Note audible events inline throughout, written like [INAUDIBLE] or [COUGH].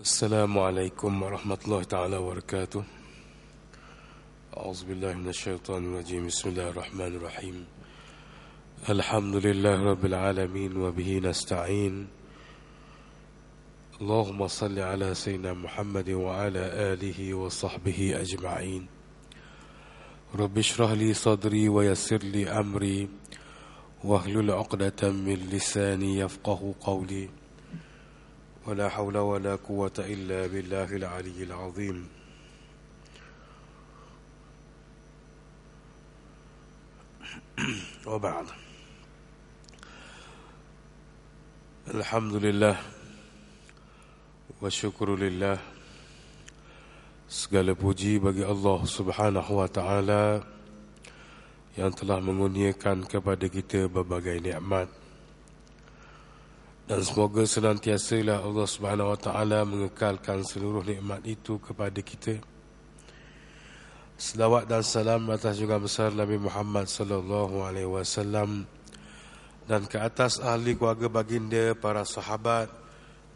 السلام عليكم ورحمة الله تعالى وبركاته أعوذ بالله من الشيطان الرجيم بسم الله الرحمن الرحيم الحمد لله رب العالمين وبه نستعين اللهم صل على سيدنا محمد وعلى آله وصحبه أجمعين رب اشرح لي صدري ويسر لي أمري واهلل عقدة من لساني يفقه قولي ولا حول ولا قوة إلا بالله العلي العظيم وبعد الحمد لله وشكر لله segala puji bagi Allah Subhanahu wa taala yang telah mengurniakan kepada kita berbagai nikmat dan semoga senantiasalah Allah Subhanahu Wa Taala mengekalkan seluruh nikmat itu kepada kita. Selawat dan salam atas juga besar Nabi Muhammad sallallahu alaihi wasallam dan ke atas ahli keluarga baginda, para sahabat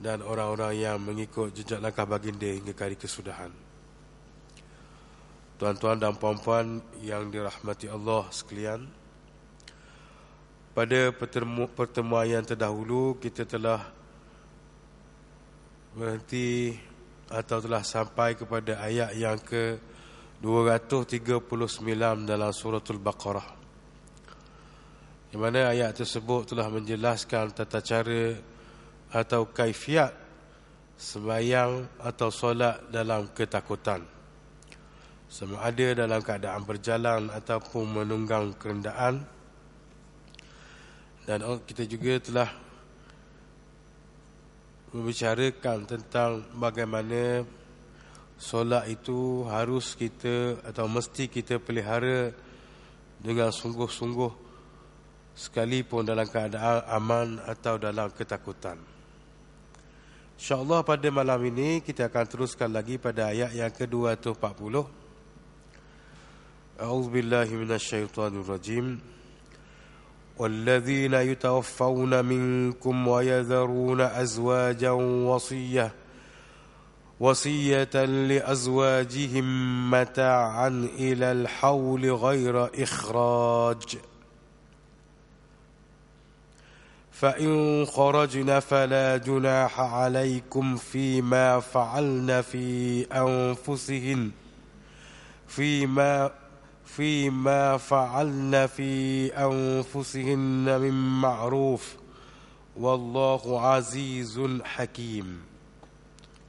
dan orang-orang yang mengikut jejak langkah baginda hingga kali kesudahan. Tuan-tuan dan puan-puan yang dirahmati Allah sekalian, pada pertemuan yang terdahulu kita telah berhenti atau telah sampai kepada ayat yang ke 239 dalam suratul Baqarah. Di mana ayat tersebut telah menjelaskan tata cara atau kaifiat sembahyang atau solat dalam ketakutan. semua ada dalam keadaan berjalan ataupun menunggang kerendaan dan oh, kita juga telah membicarakan tentang bagaimana solat itu harus kita atau mesti kita pelihara dengan sungguh-sungguh sekalipun dalam keadaan aman atau dalam ketakutan. InsyaAllah pada malam ini kita akan teruskan lagi pada ayat yang ke-240. A'udzubillahiminasyaitanirrajim. A'udzubillahiminasyaitanirrajim. والذين يتوفون منكم ويذرون أزواجا وصية وصية لأزواجهم متاعا إلى الحول غير إخراج فإن خرجن فلا جناح عليكم فيما فعلن في أنفسهن فيما فيما فعلن في أنفسهن من معروف والله عزيز حكيم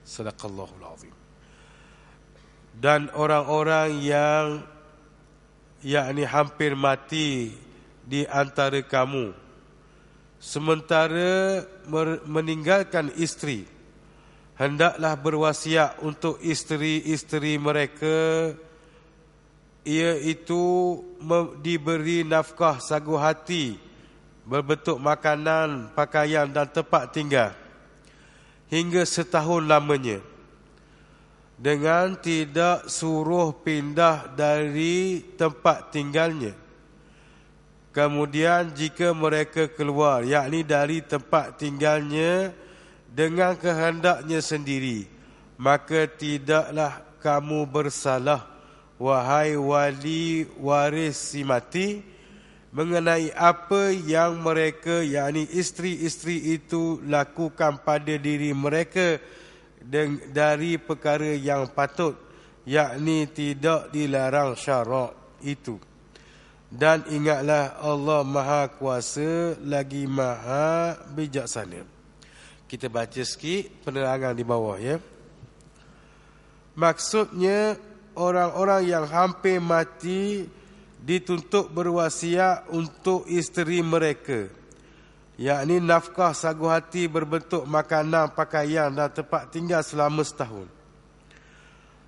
صدق الله العظيم dan orang-orang yang yakni hampir mati di antara kamu sementara meninggalkan isteri hendaklah berwasiat untuk isteri-isteri mereka ia itu diberi nafkah sagu hati berbentuk makanan, pakaian dan tempat tinggal hingga setahun lamanya dengan tidak suruh pindah dari tempat tinggalnya kemudian jika mereka keluar yakni dari tempat tinggalnya dengan kehendaknya sendiri maka tidaklah kamu bersalah wahai wali waris si mati mengenai apa yang mereka yakni isteri-isteri itu lakukan pada diri mereka dari perkara yang patut yakni tidak dilarang syarak itu dan ingatlah Allah Maha Kuasa lagi Maha Bijaksana kita baca sikit penerangan di bawah ya maksudnya orang-orang yang hampir mati dituntut berwasiat untuk isteri mereka. Yakni nafkah sagu hati berbentuk makanan, pakaian dan tempat tinggal selama setahun.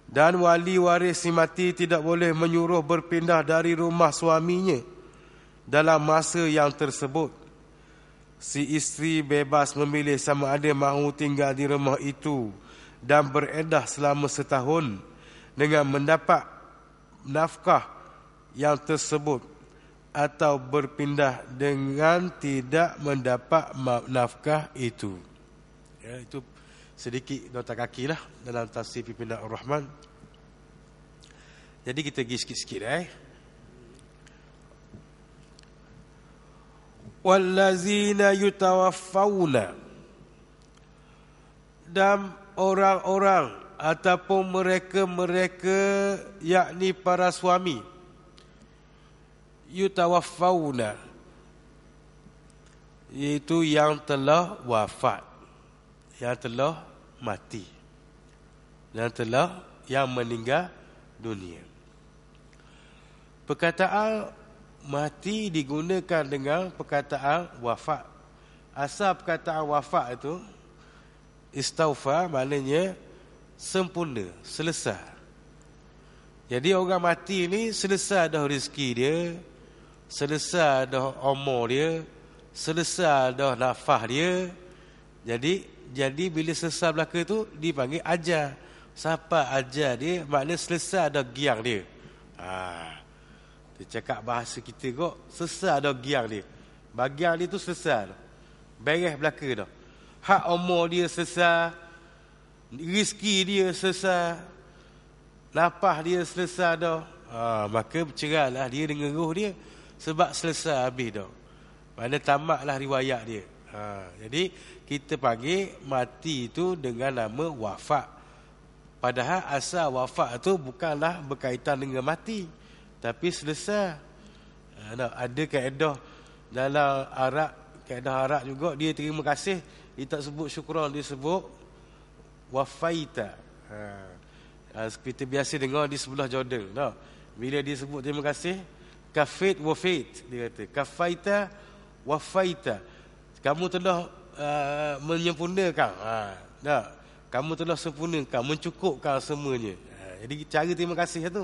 Dan wali waris si mati tidak boleh menyuruh berpindah dari rumah suaminya dalam masa yang tersebut. Si isteri bebas memilih sama ada mahu tinggal di rumah itu dan beredah selama Setahun dengan mendapat nafkah yang tersebut atau berpindah dengan tidak mendapat nafkah itu. Ya, itu sedikit nota kaki lah dalam tafsir pimpinan Ar-Rahman. Jadi kita pergi sikit-sikit eh. Wallazina yutawaffawna dan orang-orang ataupun mereka-mereka yakni para suami yutawaffawna iaitu yang telah wafat yang telah mati yang telah yang meninggal dunia perkataan mati digunakan dengan perkataan wafat asal perkataan wafat itu istaufa maknanya sempurna, selesai. Jadi orang mati ni selesai dah rezeki dia, selesai dah umur dia, selesai dah nafah dia. Jadi jadi bila selesai belakang tu dipanggil ajar. Siapa ajar dia Maknanya selesai dah giang dia. Ha. Dia cakap bahasa kita kok selesai dah giang dia. Bagian dia tu selesai. Bereh belakang. dah. Hak umur dia selesai. Rizki dia selesai lapah dia selesai dah ha, maka bercerailah dia dengan roh dia sebab selesai habis dah tamak lah riwayat dia ha, jadi kita panggil mati itu dengan nama wafat padahal asal wafat tu bukanlah berkaitan dengan mati tapi selesai ha, ada kaedah dalam Arab kaedah Arab juga dia terima kasih dia tak sebut syukuran dia sebut wafaita. Ha. Ha, seperti biasa dengar di sebelah Jordan. No, Bila dia sebut terima kasih, kafait wafait. Dia kata, kafaita wafaita. Kamu telah uh, menyempurnakan. Ha. Tak? Kamu telah sempurnakan, mencukupkan semuanya. Ha. Jadi cara terima kasih tu.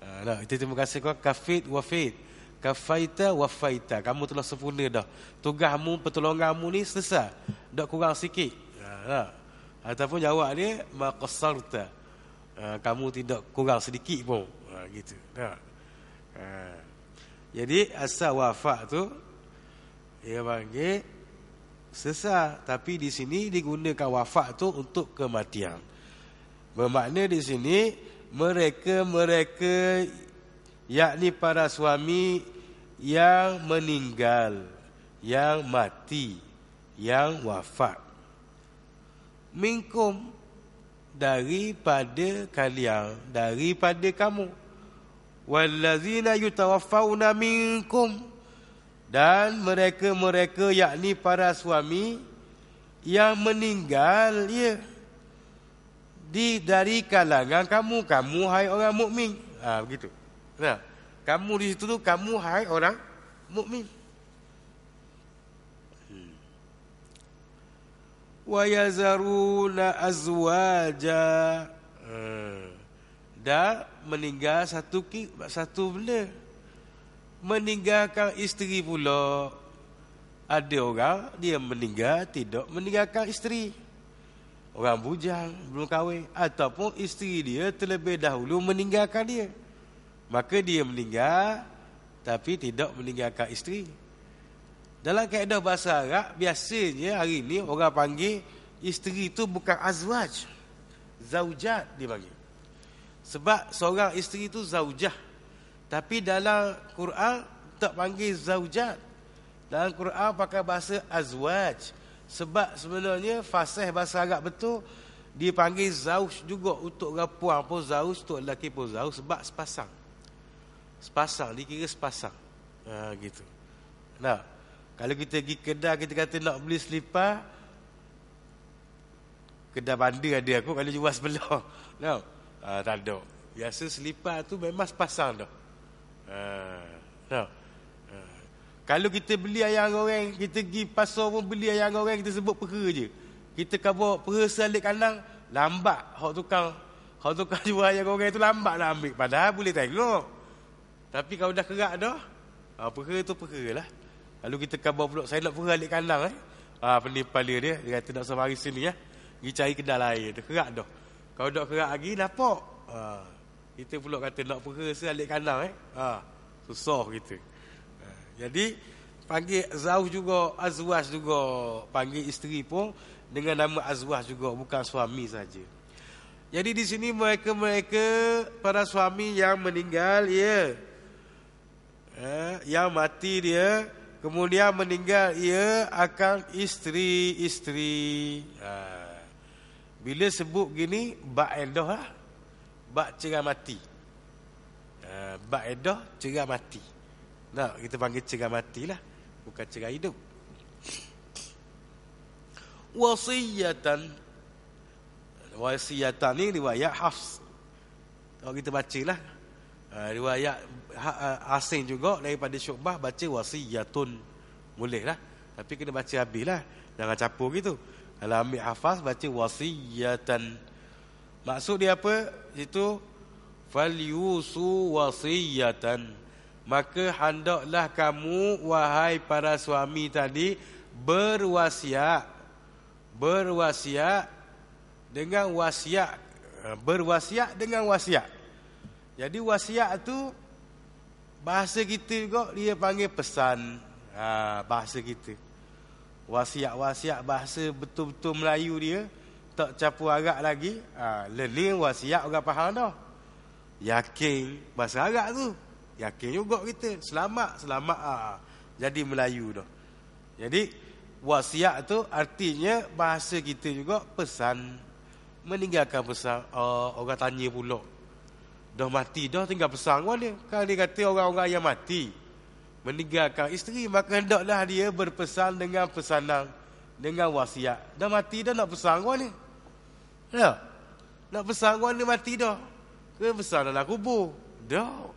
Ha, tak? Kita terima kasih kau, kafait wafait. Kafaita wafaita. Kamu telah sempurna dah. Tugasmu, pertolonganmu ni selesai. Tak kurang sikit. Ha, tak? ataupun jawab dia maqassarta ah, kamu tidak kurang sedikit pun ah, gitu dah ah. jadi asa wafak tu dia panggil sesa, tapi di sini digunakan wafak tu untuk kematian bermakna di sini mereka-mereka yakni para suami yang meninggal yang mati yang wafat minkum daripada kalian daripada kamu wallazina yutawaffawna minkum dan mereka-mereka yakni para suami yang meninggal ya di dari kalangan kamu kamu hai orang mukmin ah ha, begitu nah kamu di situ tu kamu hai orang mukmin wayazaruna azwaja hmm. dah meninggal satu satu benda meninggalkan isteri pula ada orang dia meninggal tidak meninggalkan isteri orang bujang belum kahwin ataupun isteri dia terlebih dahulu meninggalkan dia maka dia meninggal tapi tidak meninggalkan isteri dalam kaedah bahasa Arab Biasanya hari ini orang panggil Isteri itu bukan azwaj Zaujat dia panggil Sebab seorang isteri itu zaujah Tapi dalam Quran Tak panggil zaujat Dalam Quran pakai bahasa azwaj Sebab sebenarnya Fasih bahasa Arab betul Dia panggil zauj juga Untuk orang puan pun zauj Untuk lelaki pun zauj Sebab sepasang Sepasang Dikira sepasang uh, Gitu Nah kalau kita pergi kedai kita kata nak beli selipar kedai bandar ada aku kalau jual sebelah. [LAUGHS] Tahu? No. Ah tak ada. Biasa selipar tu memang sepasang dah. Ha. Uh, kalau kita beli ayam goreng, kita pergi pasar pun beli ayam goreng, kita sebut pera je. Kita kabo pera selit kanang, lambat hak tukang. Hak tukang [LAUGHS] jual ayam goreng tu lambat nak ambil. Padahal boleh tengok. Tapi kalau dah kerak dah, ah, ha, pera tu pera lah. Lalu kita khabar pula saya nak pergi kalang eh. Ah pening kepala dia, dia kata nak sembari sini ya. Eh. Pergi cari kedai lain tu kerak dah. Kalau dak kerak lagi lapak. Ah kita pula kata nak pergi se balik kandang eh. Ah susah kita. Ah, jadi panggil Zauh juga Azwas juga panggil isteri pun dengan nama Azwas juga bukan suami saja. Jadi di sini mereka-mereka para suami yang meninggal ya. Yeah. yang mati dia Kemudian meninggal ia akan isteri-isteri. Ha. Bila sebut gini, bak edoh lah. Bak cerah mati. Ha. Bak edoh, cerah mati. Nah, kita panggil cerah mati lah. Bukan cerah hidup. Wasiyatan. Wasiyatan ni riwayat Hafs. Kalau kita baca lah, uh, riwayat ha, uh, asing juga daripada syubah baca wasiyatun boleh lah tapi kena baca habis lah jangan capur gitu kalau ambil hafaz baca wasiyatan maksud dia apa itu fal yusu wasiyatan maka handaklah kamu wahai para suami tadi berwasiat berwasiat dengan wasiat eh, berwasiat dengan wasiat jadi wasiat tu bahasa kita juga dia panggil pesan ha, bahasa kita. Wasiat-wasiat bahasa betul-betul Melayu dia tak capu agak lagi. Ha, learning wasiat orang faham dah. Yakin bahasa agak tu. Yakin juga kita. Selamat, selamat. Ha, jadi Melayu dah. Jadi wasiat tu artinya bahasa kita juga pesan meninggalkan pesan uh, orang tanya pula Dah mati dah tinggal pesan kepada dia. Kalau dia kata orang-orang yang mati. Meninggalkan isteri. Maka hendaklah dia berpesan dengan pesanan. Dengan wasiat. Dah mati dah nak pesan kepada dia. Ya. Nak pesan kepada dia mati dah. Ke pesan dalam kubur. Dah.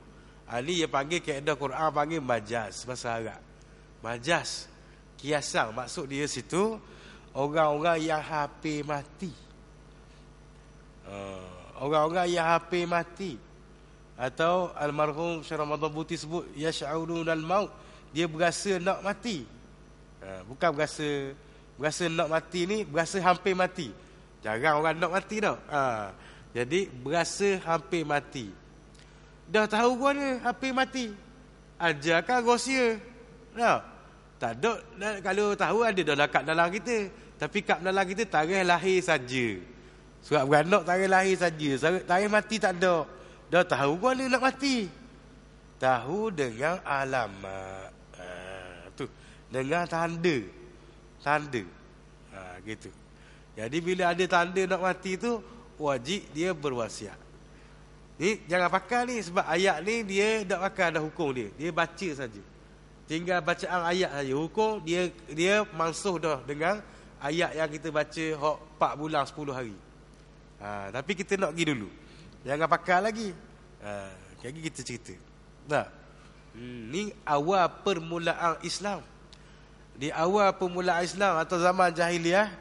Ini ha, dia panggil keadaan Quran panggil majas. Bahasa Arab. Majas. Kiasan. Maksud dia situ. Orang-orang yang hampir mati. Uh, orang-orang yang hampir mati atau almarhum Syekh Ramadan Buti sebut yasyaudun almaut dia berasa nak mati ha, bukan berasa berasa nak mati ni berasa hampir mati jarang orang nak mati dah ha. jadi berasa hampir mati dah tahu gua ni hampir mati ajarkan rahsia dah tak ada kalau tahu ada dah dekat dalam kita tapi kat dalam kita tarikh lahir saja surat beranak tarikh lahir saja tarikh mati tak ada Dah tahu gua nak mati. Tahu dengan alamat. Ha, tu. Dengan tanda. Tanda. Ha, gitu. Jadi bila ada tanda nak mati tu, wajib dia berwasiat. Ni jangan pakai ni sebab ayat ni dia tak pakai ada hukum dia. Dia baca saja. Tinggal bacaan ayat saja hukum dia dia mansuh dah dengan ayat yang kita baca hok 4 bulan 10 hari. Ha, tapi kita nak pergi dulu. Jangan pakar lagi. Ha, lagi kita cerita. Nah, hmm, ni awal permulaan Islam. Di awal permulaan Islam atau zaman jahiliah,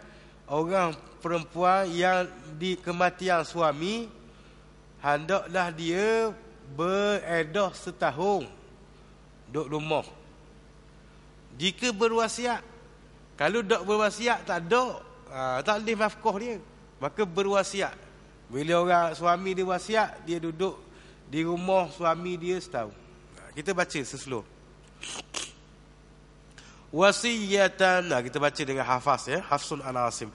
orang perempuan yang di kematian suami hendaklah dia beredoh setahun duduk rumah. Jika berwasiat, kalau dak berwasiat tak ada, ha, tak boleh mafkah dia. Maka berwasiat bila orang suami dia wasiat, dia duduk di rumah suami dia setahun. Ha, kita baca seslo. Wasiyatan, ha, kita baca dengan hafaz ya, Hafsun an Asim.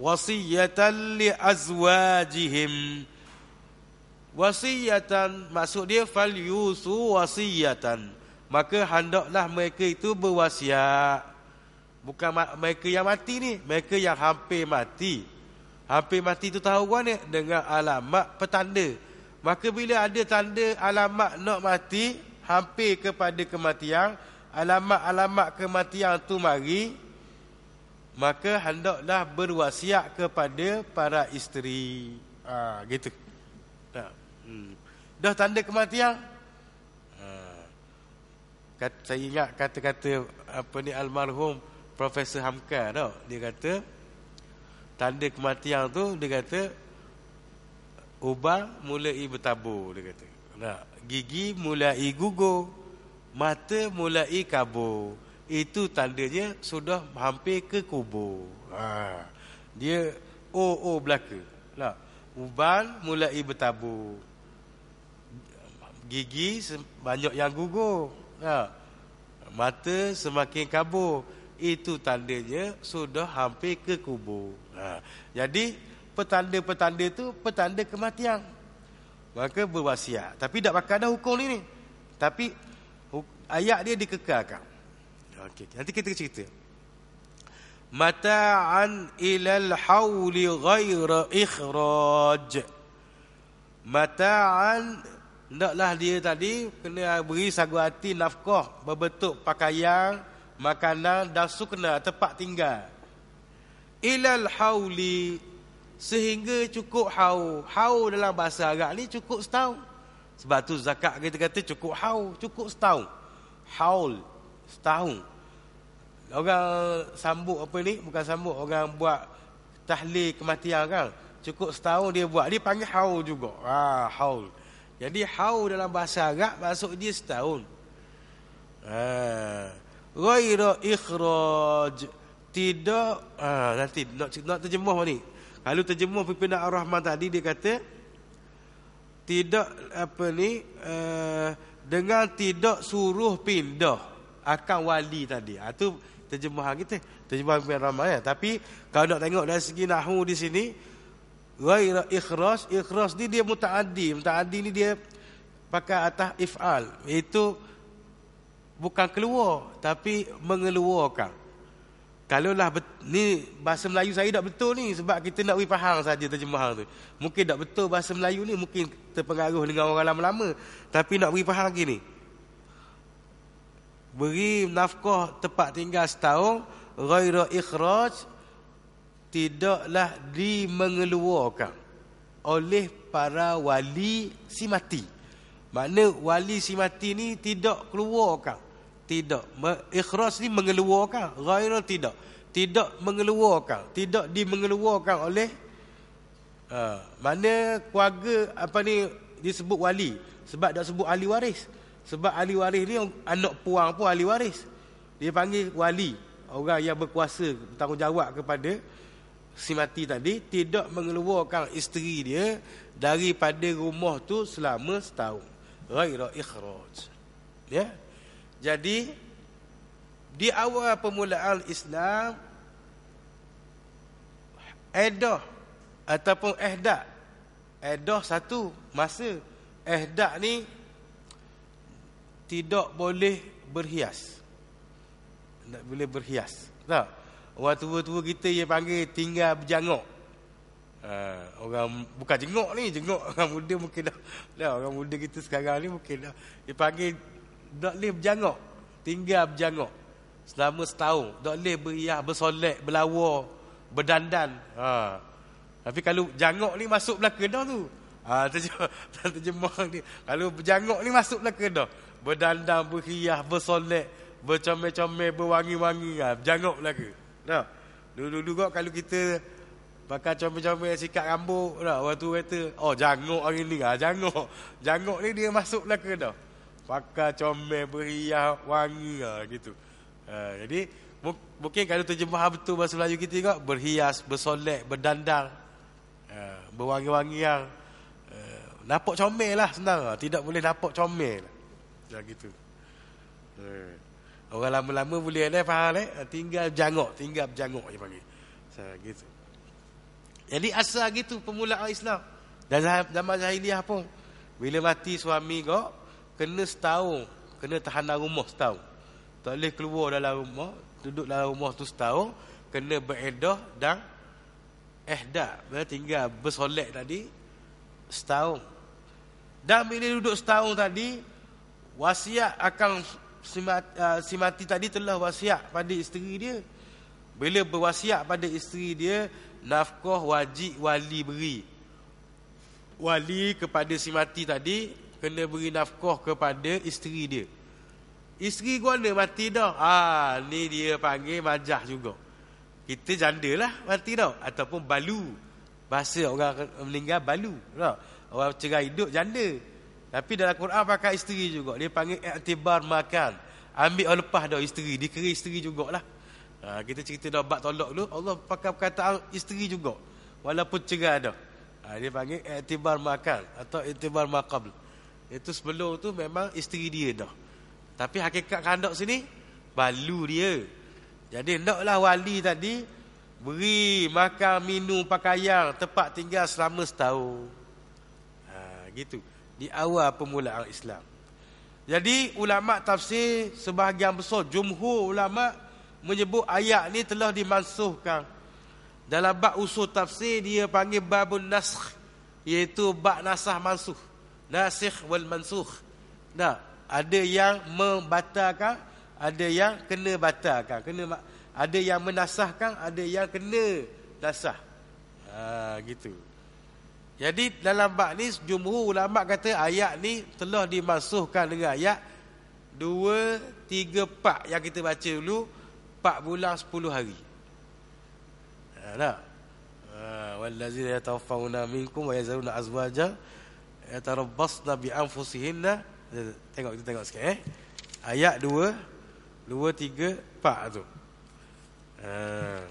Wasiyatan li azwajihim. Wasiyatan maksud dia fal yusu wasiyatan. Maka hendaklah mereka itu berwasiat. Bukan mereka yang mati ni, mereka yang hampir mati. Hampir mati tu tahu kan dia dengan alamat petanda. Maka bila ada tanda alamat nak mati hampir kepada kematian, alamat-alamat kematian tu mari, maka hendaklah berwasiat kepada para isteri. ha, gitu. Tak. Hmm. Dah tanda kematian? Ha. Kata, saya ingat kata-kata apa ni almarhum Profesor Hamka tak? Dia kata, tanda kematian tu dia kata ubah mulai bertabur dia kata nah, gigi mulai gugur mata mulai kabur itu tandanya sudah hampir ke kubur ha. dia oo oh, oh, belaka nah, uban mulai bertabur gigi banyak yang gugur nah, mata semakin kabur itu tandanya sudah hampir ke kubur Ha. Jadi petanda-petanda itu petanda kematian. Maka berwasiat. Tapi tak pakai dah hukum ni Tapi ayat dia dikekalkan. Okey, nanti kita cerita. Mata'an ilal hawli ghaira ikhraj. Mata'an naklah dia tadi kena beri sagu hati nafkah berbentuk pakaian, makanan dan sukna tempat tinggal ilal hauli sehingga cukup hau hau dalam bahasa Arab ni cukup setahun. Sebab tu zakat kita kata cukup hau cukup setahun. Haul setahun. Orang sambut apa ni? Bukan sambut orang buat tahlil kematian kan. Cukup setahun dia buat. Dia panggil haul juga. Ha, haul. Jadi haul dalam bahasa Arab maksud dia setahun. Ha. Ghairu ikhraj tidak ah nanti nak nak terjemah ni kalau terjemah pimpinan ar-rahman tadi dia kata tidak apa ni uh, dengan tidak suruh pindah akan wali tadi ah tu terjemahan kita terjemahan pimpinan ar-rahman ya tapi kalau nak tengok dari segi nahwu di sini ghair ikhras ikhras ni dia mutaaddi mutaaddi ni dia pakai atas if'al iaitu bukan keluar tapi mengeluarkan Kalaulah ni bahasa Melayu saya tak betul ni sebab kita nak pergi faham saja terjemahan tu. Mungkin tak betul bahasa Melayu ni mungkin terpengaruh dengan orang lama-lama tapi nak pergi faham lagi ni. Beri nafkah tempat tinggal setahun ghairu ikhraj tidaklah dimengeluarkan oleh para wali si mati. Makna wali si mati ni tidak keluarkan tidak ikhlas ni mengeluarkan ghairah tidak tidak mengeluarkan tidak dimengeluarkan oleh ha, mana keluarga apa ni disebut wali sebab dak sebut ahli waris sebab ahli waris ni anak puang pun ahli waris dia panggil wali orang yang berkuasa bertanggungjawab kepada si mati tadi tidak mengeluarkan isteri dia daripada rumah tu selama setahun ghairah ikhraj ya yeah? Jadi di awal permulaan Islam edah ataupun ihdah edah satu masa ihdah ni tidak boleh berhias. Tak boleh berhias. Tak. Orang tua-tua kita yang panggil tinggal berjanguk. Uh, ha, orang bukan jenguk ni, jenguk orang muda mungkin dah. dah orang muda kita sekarang ni mungkin dah. dipanggil. Tak boleh berjangok Tinggal berjangok Selama setahun Tak boleh beriah, bersolek, berlawa Berdandan ha. Tapi kalau jangok ni masuk belakang dah tu ha, [LAUGHS] terjemah, terjemah ni Kalau berjangok ni masuk belakang dah Berdandan, beriah, bersolek Bercomel-comel, berwangi-wangi ha. Berjangok belakang ha. Dulu-dulu kot kalau kita Pakai comel-comel sikat rambut lah. Orang tu kata, oh jangok hari ni ha. Jangok, jangok ni dia masuk belakang dah pakai comel beriah wangi lah gitu. Uh, jadi mungkin kalau terjemah betul bahasa Melayu kita juga berhias, bersolek, berdandang, uh, ha, berwangi-wangi lah. Uh, ha, nampak comel lah sebenarnya. Tidak boleh nampak comel lah. Ya, Macam gitu. Uh, orang lama-lama boleh lah faham eh? Tinggal jangok, tinggal jangok je panggil. Macam gitu. Jadi asal gitu pemula Islam. Dan zaman Zahiliah pun. Bila mati suami kau, kena setahun kena tahan dalam rumah setahun tak boleh keluar dalam rumah duduk dalam rumah tu setahun kena beredah dan ihdah bila tinggal bersolek tadi setahun dan bila duduk setahun tadi wasiat akan uh, si mati tadi telah wasiat pada isteri dia bila berwasiat pada isteri dia nafkah wajib wali beri wali kepada si mati tadi kena beri nafkah kepada isteri dia. Isteri guna mati dah. Ah, ni dia panggil majah juga. Kita jandalah mati dah ataupun balu. Bahasa orang meninggal balu, tak? Orang cerai hidup janda. Tapi dalam Quran pakai isteri juga. Dia panggil i'tibar makan. Ambil orang lepas dah isteri, dikira isteri jugaklah. Ha, kita cerita dah bab tolak dulu, Allah pakai perkataan isteri juga. Walaupun cerai dah. Ha, dia panggil i'tibar makan atau i'tibar maqabl. Itu sebelum tu memang isteri dia dah. Tapi hakikat kandok sini balu dia. Jadi hendaklah wali tadi beri makan, minum, pakaian, tempat tinggal selama setahun. Ha gitu. Di awal permulaan Islam. Jadi ulama tafsir sebahagian besar jumhur ulama menyebut ayat ni telah dimansuhkan. Dalam bab usul tafsir dia panggil babun nasakh iaitu bab nasah mansuh nasikh wal mansukh. Nah, ada yang membatalkan, ada yang kena batalkan. Kena ada yang menasahkan, ada yang kena nasah. Ha gitu. Jadi dalam bab ni jumhur ulama kata ayat ni telah dimasukkan dengan ayat 2 3 4 yang kita baca dulu 4 bulan 10 hari. Ha nah. Ha wallazina yatawaffawna minkum wa yazuruna azwajan yatarabbasna bi anfusihinna tengok kita tengok sikit eh ayat 2 2 3 pak tu ha.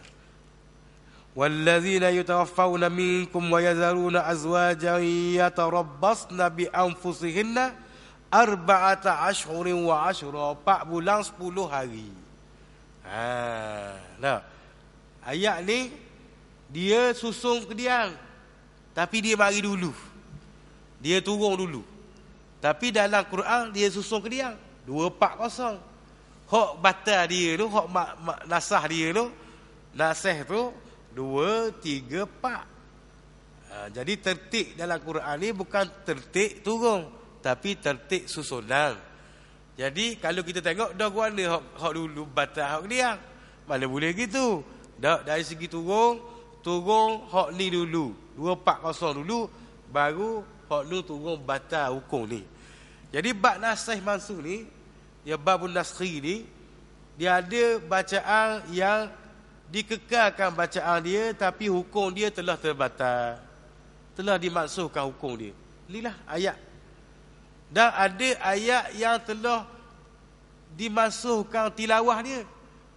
wallazina yatawaffawna minkum wa yadharuna azwajan yatarabbasna bi anfusihinna arba'ata ashhurin wa ashra 4 bulan 10 hari ha nah ayat ni dia susung dia, tapi dia mari dulu dia turun dulu Tapi dalam Quran dia susun ke dia Dua pak kosong Hak batal dia tu Hak mak, mak, nasah dia tu Nasih tu Dua, tiga, pak ha, Jadi tertik dalam Quran ni Bukan tertik turun Tapi tertik susunan Jadi kalau kita tengok Dah guana hak, hak dulu batal hak dia Mana boleh gitu Dah Dari segi turun Turun hak ni dulu Dua pak kosong dulu Baru hak lu turun batal hukum ni. Jadi bab nasih mansuh ni, ya babun nasri ni, dia ada bacaan yang dikekalkan bacaan dia tapi hukum dia telah terbatal. Telah dimaksuhkan hukum dia. Inilah ayat. Dan ada ayat yang telah dimaksuhkan tilawah dia.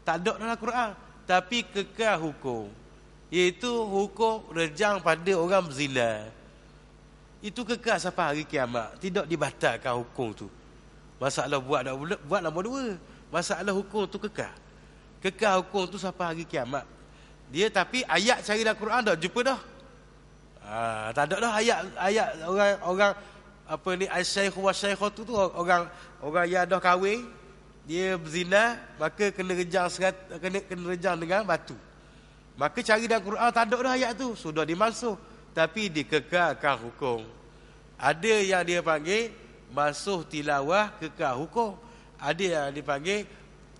Tak ada dalam Quran. Tapi kekal hukum. Iaitu hukum rejang pada orang berzilal. Itu kekal sampai hari kiamat. Tidak dibatalkan hukum tu. Masalah buat dah buat nombor dua. Masalah hukum tu kekal. Kekal hukum tu sampai hari kiamat. Dia tapi ayat cari dalam Quran dah jumpa dah. Ah, tak ada dah ayat ayat orang orang apa ni al-syaikh wa syaikhah tu, tu orang orang yang dah kahwin dia berzina maka kena rejang serat, kena kena rejang dengan batu. Maka cari dalam Quran tak ada dah ayat tu. Sudah dimansuh tapi dikekalkan hukum. Ada yang dia panggil basuh tilawah kekal hukum. Ada yang dipanggil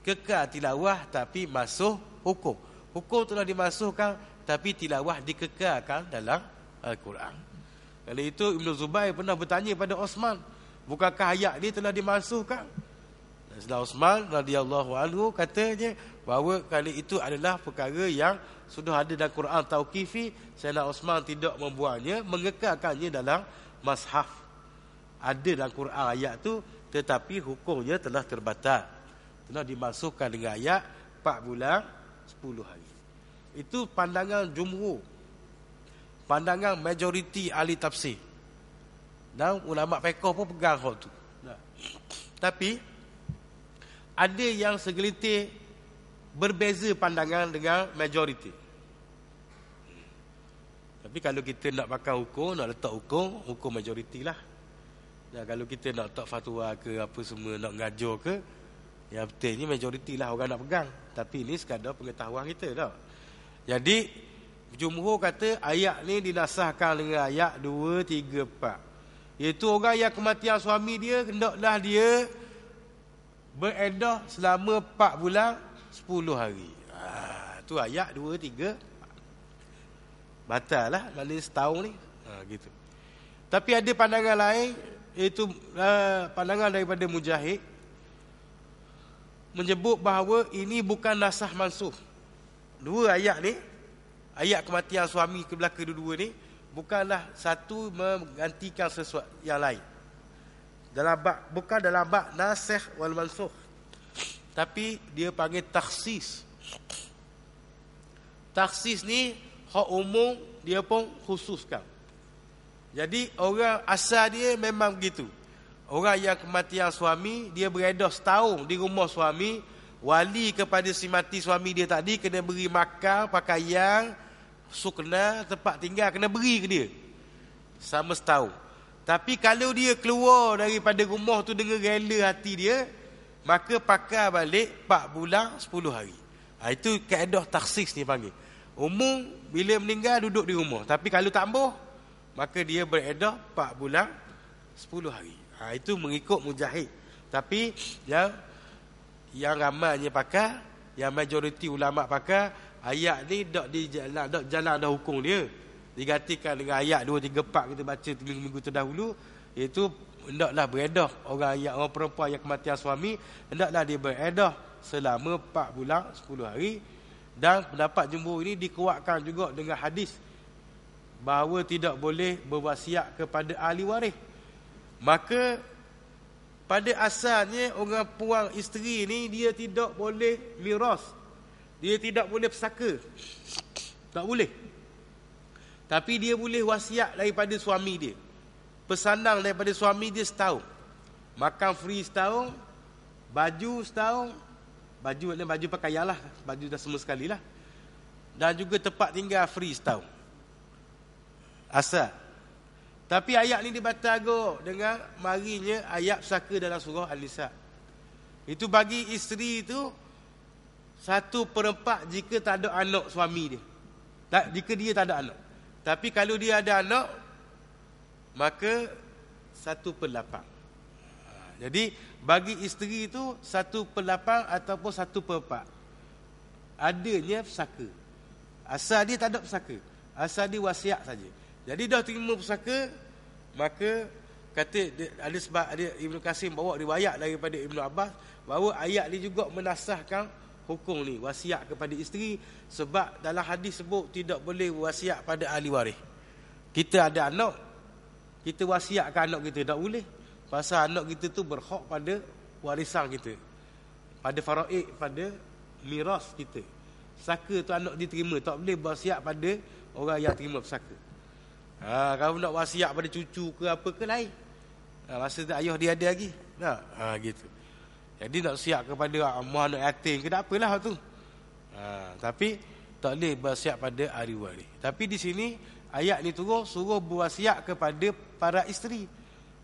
kekal tilawah tapi masuh hukum. Hukum telah dimasuhkan tapi tilawah dikekalkan dalam Al-Quran. Kalau itu Ibn Zubair pernah bertanya pada Osman. Bukankah ayat ini telah dimasuhkan? Sedang Osman radhiyallahu anhu katanya bahawa kali itu adalah perkara yang sudah ada dalam Quran Tauqifi. Sayyidina Osman tidak membuatnya mengekalkannya dalam mashaf. Ada dalam Quran ayat tu tetapi hukumnya telah terbatal. Telah dimasukkan dengan ayat 4 bulan 10 hari. Itu pandangan jumhur. Pandangan majoriti ahli tafsir. Dan ulama fiqh pun pegang hal tu. Tapi ada yang segelintir berbeza pandangan dengan majoriti. Tapi kalau kita nak pakai hukum, nak letak hukum, hukum majoriti lah. Dan kalau kita nak letak fatwa ke apa semua, nak ngajur ke, yang pentingnya majoriti lah orang nak pegang. Tapi ini sekadar pengetahuan kita tau. Jadi, Jumhur kata ayat ni dinasahkan dengan ayat 2, 3, 4. Iaitu orang yang kematian suami dia, hendaklah dia beredah selama 4 bulan 10 hari. Ah, tu ayat 2 3 batal lah balik setahun ni. Ha, gitu. Tapi ada pandangan lain iaitu uh, pandangan daripada mujahid menyebut bahawa ini bukan nasah mansuh. Dua ayat ni ayat kematian suami ke belaka dua-dua ni bukanlah satu menggantikan sesuatu yang lain dalam bab bukan dalam bab nasikh wal mansukh tapi dia panggil taksis taksis ni hak umum dia pun khususkan jadi orang asal dia memang begitu orang yang kematian suami dia beredar setahun di rumah suami wali kepada si mati suami dia tadi kena beri makan pakaian sukna tempat tinggal kena beri ke dia sama setahun tapi kalau dia keluar daripada rumah tu dengan rela hati dia, maka pakai balik 4 bulan 10 hari. Ha, itu kaedah taksis ni panggil. Umum bila meninggal duduk di rumah. Tapi kalau tambuh, maka dia beredah 4 bulan 10 hari. Ha, itu mengikut mujahid. Tapi yang yang ramainya pakai, yang majoriti ulama pakai, ayat ni dok jalan dok jalan dah hukum dia digantikan dengan ayat dua 3 4 kita baca minggu minggu terdahulu iaitu hendaklah beredah orang ayat orang perempuan yang kematian suami hendaklah dia beredah selama 4 bulan sepuluh hari dan pendapat jumhur ini dikuatkan juga dengan hadis bahawa tidak boleh berwasiat kepada ahli waris maka pada asalnya orang puang isteri ni dia tidak boleh miras dia tidak boleh pesaka tak boleh tapi dia boleh wasiat daripada suami dia. Pesanang daripada suami dia setahun. Makan free setahun. Baju setahun. Baju ada baju pakaian lah. Baju dah semua sekali lah. Dan juga tempat tinggal free setahun. Asal. Tapi ayat ni go dengan marinya ayat saka dalam surah Al-Nisa. Itu bagi isteri itu satu perempat jika tak ada anak suami dia. Tak, jika dia tak ada anak. Tapi kalau dia ada anak Maka Satu perlapang ha, Jadi bagi isteri itu Satu perlapang ataupun satu perpak Adanya pesaka Asal dia tak ada pesaka Asal dia wasiat saja. Jadi dah terima pesaka Maka kata dia, ada sebab ada Ibn Qasim bawa riwayat daripada Ibn Abbas Bahawa ayat dia juga menasahkan hukum ni wasiat kepada isteri sebab dalam hadis sebut tidak boleh wasiat pada ahli waris kita ada anak kita wasiatkan anak kita tak boleh pasal anak kita tu berhak pada warisan kita pada faraid pada miras kita saka tu anak diterima tak boleh wasiat pada orang yang terima pesaka ha, kalau nak wasiat pada cucu ke apa ke lain ha, masa tu ayah dia ada lagi tak? Ha, gitu. Jadi nak siap kepada Amah nak yatim ke tak apalah tu ha, Tapi Tak boleh bersiap pada hari wali Tapi di sini Ayat ni turun Suruh bersiap kepada para isteri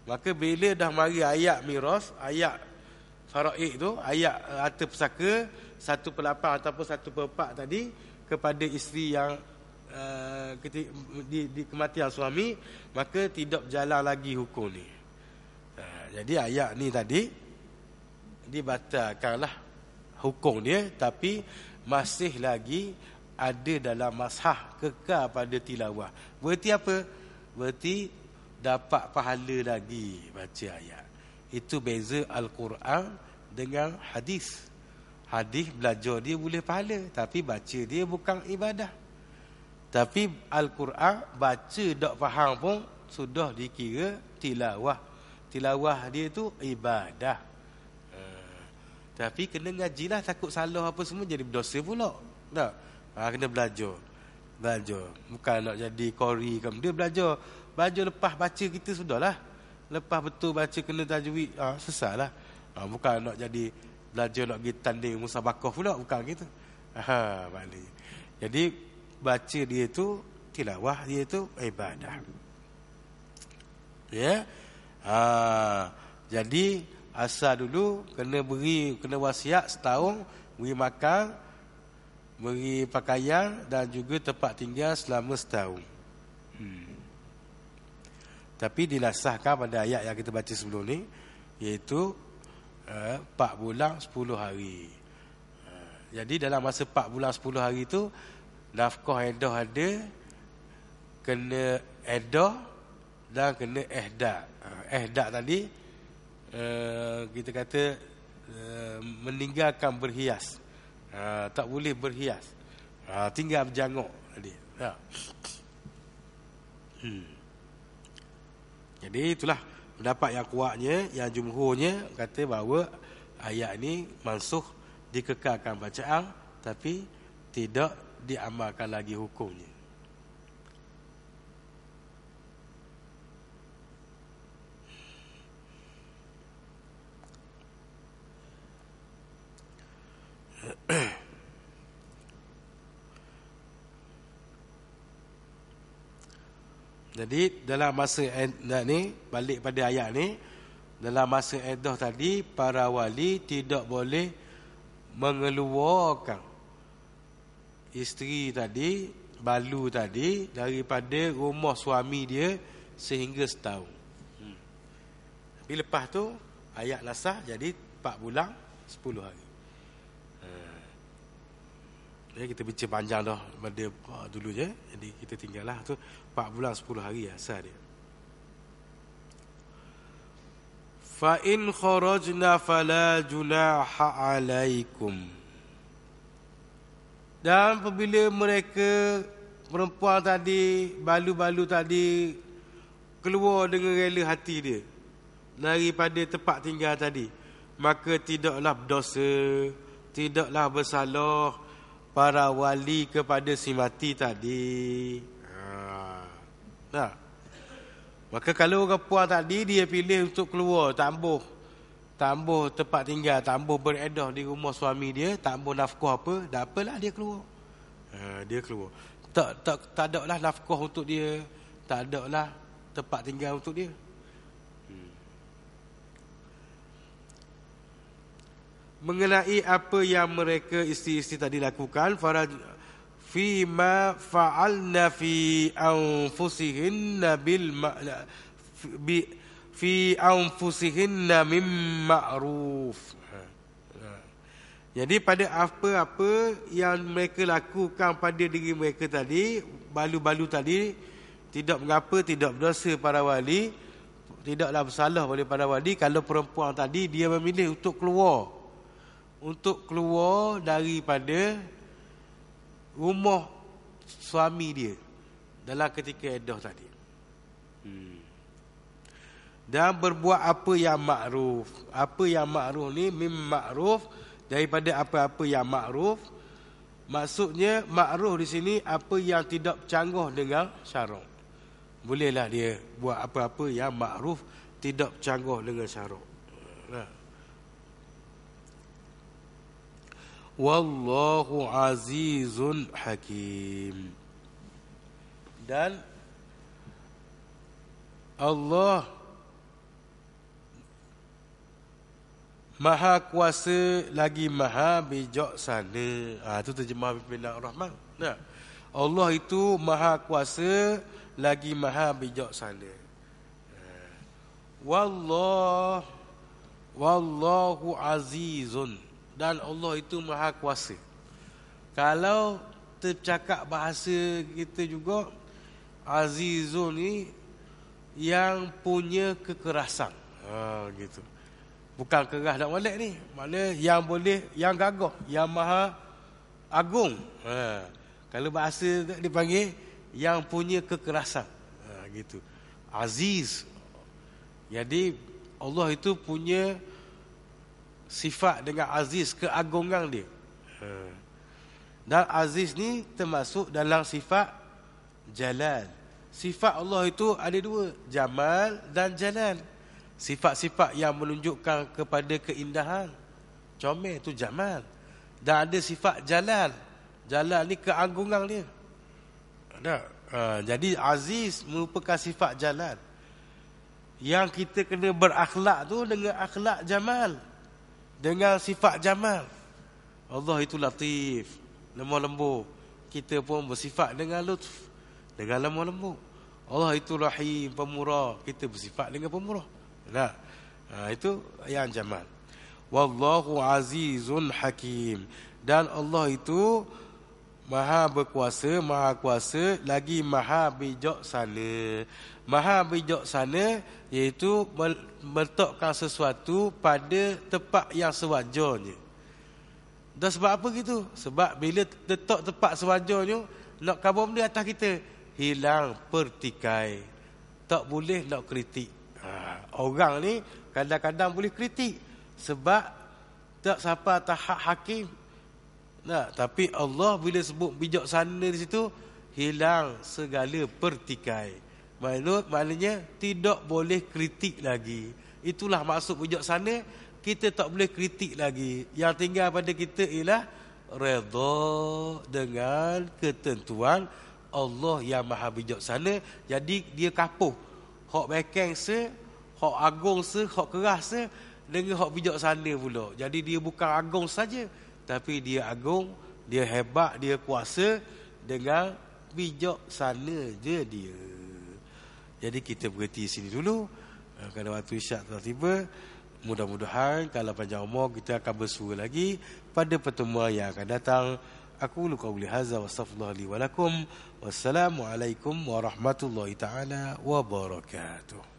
Maka bila dah mari ayat miras Ayat faraid tu Ayat eh, harta pesaka Satu per lapan ataupun satu per tadi Kepada isteri yang uh, di, di kematian suami Maka tidak jalan lagi hukum ni ha, Jadi ayat ni tadi dibatalkanlah hukum dia tapi masih lagi ada dalam mashah kekal pada tilawah. Berarti apa? Berarti dapat pahala lagi baca ayat. Itu beza al-Quran dengan hadis. Hadis belajar dia boleh pahala tapi baca dia bukan ibadah. Tapi al-Quran baca tak faham pun sudah dikira tilawah. Tilawah dia tu ibadah. Tapi kena ngajilah takut salah apa semua jadi berdosa pula. Tak? Ha, kena belajar. Belajar. Bukan nak jadi kori. Dia belajar. Belajar lepas baca kita sudahlah. Lepas betul baca kena tajwid. Ha, ah, sesalah. Ha, ah, bukan nak jadi belajar nak pergi tanding musabakah pula. Bukan gitu. Ha, maknanya. Jadi baca dia tu tilawah dia tu ibadah. Ya. Yeah? Ha, jadi asal dulu kena beri kena wasiat setahun beri makan beri pakaian dan juga tempat tinggal selama setahun hmm. tapi dilasahkan pada ayat yang kita baca sebelum ni iaitu uh, bulan sepuluh hari uh, jadi dalam masa 4 bulan sepuluh hari tu nafkah edoh ada kena edoh dan kena ehdah uh, eh, ehdah tadi Eh, kita kata uh, meninggalkan berhias. Uh, tak boleh berhias. Uh, tinggal berjanguk tadi. Ya. Hmm. Jadi itulah pendapat yang kuatnya, yang jumhurnya kata bahawa ayat ini mansuh dikekalkan bacaan tapi tidak diamalkan lagi hukumnya. [CLEARS THROAT] Jadi dalam masa edah ni balik pada ayat ni dalam masa edah tadi para wali tidak boleh mengeluarkan isteri tadi balu tadi daripada rumah suami dia sehingga setahun. Hmm. Tapi lepas tu ayat lasah jadi 4 bulan 10 hari. Ya, kita bincang panjang dah pada uh, ah, dulu je. Jadi kita tinggal lah. Itu 4 bulan 10 hari asal lah, dia. Fa in kharajna fala junaha alaikum. Dan apabila mereka perempuan tadi, balu-balu tadi keluar dengan rela hati dia daripada tempat tinggal tadi, maka tidaklah berdosa, tidaklah bersalah para wali kepada si mati tadi. Ha. Maka kalau orang puan tadi dia pilih untuk keluar, tambuh. Tambuh tempat tinggal, tambuh beredah di rumah suami dia, tambuh nafkah apa, dah apalah dia keluar. Ha, dia keluar. Tak tak tak ada lah nafkah untuk dia, tak ada lah tempat tinggal untuk dia. mengenai apa yang mereka isteri-isteri tadi lakukan faraj fi ma fa'alna fi anfusihinna bil ma'na bi fi anfusihinna mim ma'ruf ha. Ha. jadi pada apa-apa yang mereka lakukan pada diri mereka tadi balu-balu tadi tidak mengapa tidak berdosa para wali tidaklah bersalah oleh para wali kalau perempuan tadi dia memilih untuk keluar untuk keluar daripada rumah suami dia dalam ketika edah tadi. Hmm. Dan berbuat apa yang makruf. Apa yang makruf ni mim makruf daripada apa-apa yang makruf. Maksudnya makruf di sini apa yang tidak bercanggah dengan syarak. Bolehlah dia buat apa-apa yang makruf tidak bercanggah dengan syarak. Nah. Ha. Wallahu azizul hakim Dan Allah Maha kuasa lagi maha bijaksana ha, Itu terjemah Bismillah Rahman nah. Allah itu maha kuasa lagi maha bijaksana eh. Wallah Wallahu azizun dan Allah itu maha kuasa. Kalau tercakap bahasa kita juga Azizun ni yang punya kekerasan. Ha gitu. Bukan keras dak molek ni, makna yang boleh yang gagah, yang maha agung. Ha. Kalau bahasa tak dipanggil yang punya kekerasan. Ha gitu. Aziz. Jadi Allah itu punya sifat dengan aziz keagungan dia. Hmm. Dan aziz ni termasuk dalam sifat jalan. Sifat Allah itu ada dua, jamal dan jalan. Sifat-sifat yang menunjukkan kepada keindahan. Comel itu jamal. Dan ada sifat jalan. Jalan ni keagungan dia. Ada. Ha, jadi aziz merupakan sifat jalan. Yang kita kena berakhlak tu dengan akhlak jamal. Dengan sifat jamal Allah itu latif Lemah lembut Kita pun bersifat dengan lutf Dengan lemah lembut Allah itu rahim, pemurah Kita bersifat dengan pemurah nah, ah, Itu yang jamal Wallahu azizun hakim Dan Allah itu Maha berkuasa, maha kuasa, lagi maha bijaksana. Maha bijaksana iaitu meletakkan sesuatu pada tempat yang sewajarnya. Dan sebab apa gitu? Sebab bila letak tempat sewajarnya, nak kabur benda atas kita. Hilang pertikai. Tak boleh nak kritik. Ha, orang ni kadang-kadang boleh kritik. Sebab tak sampai hak hakim Nah, tapi Allah bila sebut bijaksana di situ hilang segala pertikai. Maknanya, maknanya tidak boleh kritik lagi. Itulah maksud bijaksana kita tak boleh kritik lagi. Yang tinggal pada kita ialah redha dengan ketentuan Allah yang maha bijaksana. Jadi dia kapuh. Hak bekeng se, hak agung se, hak keras se dengan hak bijaksana pula. Jadi dia bukan agung saja tapi dia agung, dia hebat, dia kuasa dengan bijak sana je dia. Jadi kita berhenti sini dulu. Eh, kalau waktu isyak telah tiba, mudah-mudahan kalau panjang umur kita akan bersua lagi pada pertemuan yang akan datang. Aku luka uli haza wa astagfirullah li walakum. Wassalamualaikum warahmatullahi ta'ala wabarakatuh.